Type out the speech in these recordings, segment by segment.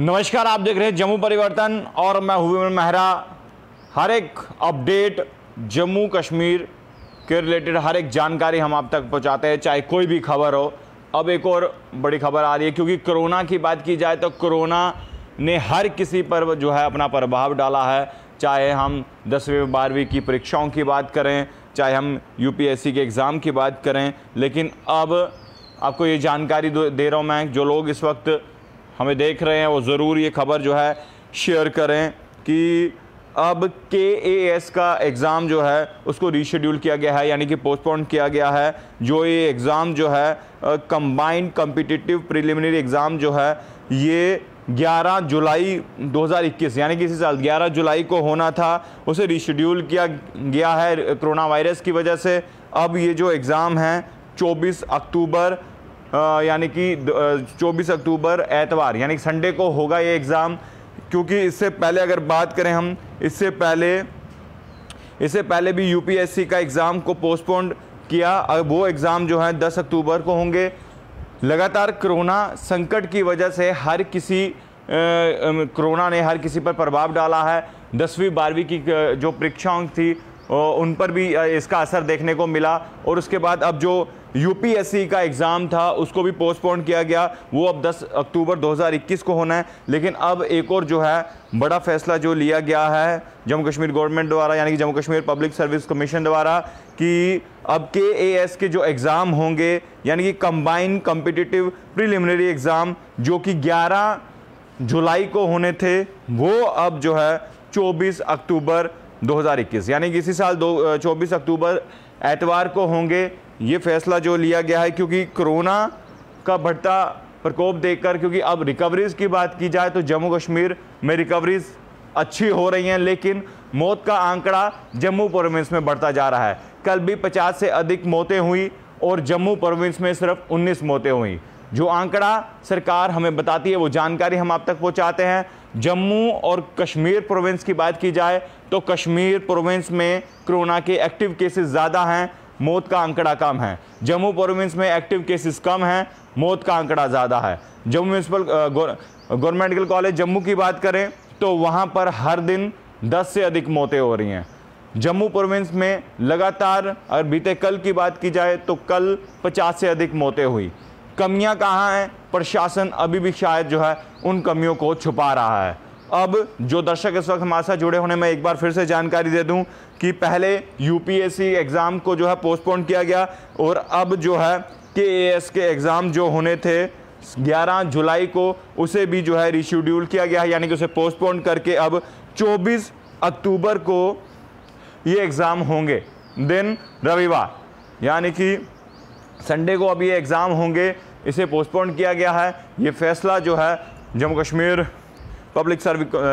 नमस्कार आप देख रहे हैं जम्मू परिवर्तन और मैं हुए मेहरा हर एक अपडेट जम्मू कश्मीर के रिलेटेड हर एक जानकारी हम आप तक पहुंचाते हैं चाहे कोई भी खबर हो अब एक और बड़ी खबर आ रही है क्योंकि कोरोना की बात की जाए तो कोरोना ने हर किसी पर जो है अपना प्रभाव डाला है चाहे हम दसवीं बारहवीं की परीक्षाओं की बात करें चाहे हम यूपीएससी के एग्ज़ाम की बात करें लेकिन अब आपको ये जानकारी दे रहा हूँ मैं जो लोग इस वक्त हमें देख रहे हैं वो ज़रूर ये खबर जो है शेयर करें कि अब के ए एस का एग्ज़ाम जो है उसको रीशेड्यूल किया गया है यानी कि पोस्टपोन किया गया है जो ये एग्ज़ाम जो है कंबाइंड कम्पिटिटिव प्रिलिमिनरी एग्ज़ाम जो है ये 11 जुलाई 2021 यानी कि इसी साल 11 जुलाई को होना था उसे रीशेड्यूल किया गया है कोरोना वायरस की वजह से अब ये जो एग्ज़ाम है 24 अक्टूबर यानी कि 24 अक्टूबर एतवार यानी संडे को होगा ये एग्ज़ाम क्योंकि इससे पहले अगर बात करें हम इससे पहले इससे पहले भी यूपीएससी का एग्ज़ाम को पोस्टपोन्ड किया अब वो एग्ज़ाम जो है 10 अक्टूबर को होंगे लगातार कोरोना संकट की वजह से हर किसी कोरोना ने हर किसी पर प्रभाव डाला है दसवीं बारहवीं की जो परीक्षाओं थी उन पर भी इसका असर देखने को मिला और उसके बाद अब जो यूपीएससी का एग्ज़ाम था उसको भी पोस्टपोन किया गया वो अब 10 अक्टूबर 2021 को होना है लेकिन अब एक और जो है बड़ा फैसला जो लिया गया है जम्मू कश्मीर गवर्नमेंट द्वारा यानी कि Jammu Kashmir public service commission द्वारा कि अब के ए एस के जो एग्ज़ाम होंगे यानी कि कंबाइन कम्पिटिटिव प्रिलिमिनरी एग्ज़ाम जो कि 11 जुलाई को होने थे वो अब जो है 24 अक्टूबर 2021 यानी कि इसी साल दो चौबीस अक्टूबर एतवार को होंगे ये फैसला जो लिया गया है क्योंकि कोरोना का बढ़ता प्रकोप देखकर क्योंकि अब रिकवरीज की बात की जाए तो जम्मू कश्मीर में रिकवरीज अच्छी हो रही हैं लेकिन मौत का आंकड़ा जम्मू प्रोविंस में बढ़ता जा रहा है कल भी 50 से अधिक मौतें हुई और जम्मू प्रोविंस में सिर्फ 19 मौतें हुई जो आंकड़ा सरकार हमें बताती है वो जानकारी हम आप तक पहुँचाते हैं जम्मू और कश्मीर प्रोविंस की बात की जाए तो कश्मीर प्रोविंस में कोरोना के एक्टिव केसेस ज़्यादा हैं मौत का आंकड़ा कम है जम्मू प्रोविंस में एक्टिव केसेस कम हैं मौत का आंकड़ा ज़्यादा है Jammu municipal government medical college Jammu की बात करें तो वहाँ पर हर दिन दस से अधिक मौतें हो रही हैं जम्मू प्रोविंस में लगातार और बीते कल की बात की जाए तो कल पचास से अधिक मौतें हुई कमियां कहाँ हैं प्रशासन अभी भी शायद जो है उन कमियों को छुपा रहा है अब जो दर्शक इस वक्त हमारे साथ जुड़े होने में एक बार फिर से जानकारी दे दूं कि पहले यूपीएससी एग्ज़ाम को जो है पोस्टपोन किया गया और अब जो है के एस के एग्ज़ाम जो होने थे 11 जुलाई को उसे भी जो है रिशेड्यूल किया गया है यानी कि उसे पोस्टपोन करके अब 24 अक्टूबर को ये एग्ज़ाम होंगे दिन रविवार यानी कि संडे को अब ये एग्ज़ाम होंगे इसे पोस्टपोन किया गया है ये फैसला जो है Jammu Kashmir public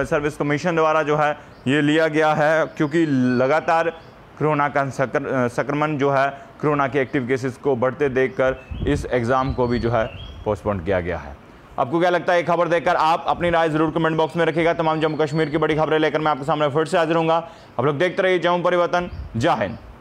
service commission द्वारा जो है ये लिया गया है क्योंकि लगातार कोरोना का संक्रमण जो है कोरोना के एक्टिव केसेस को बढ़ते देखकर इस एग्ज़ाम को भी जो है पोस्टपोन किया गया है आपको क्या लगता है खबर देखकर आप अपनी राय जरूर कमेंट बॉक्स में रखिएगा तमाम जम्मू कश्मीर की बड़ी खबरें लेकर मैं आपके सामने फिर से हाजिर हूँ आप लोग देखते रहिए जम्मू परिवर्तन जय हिंद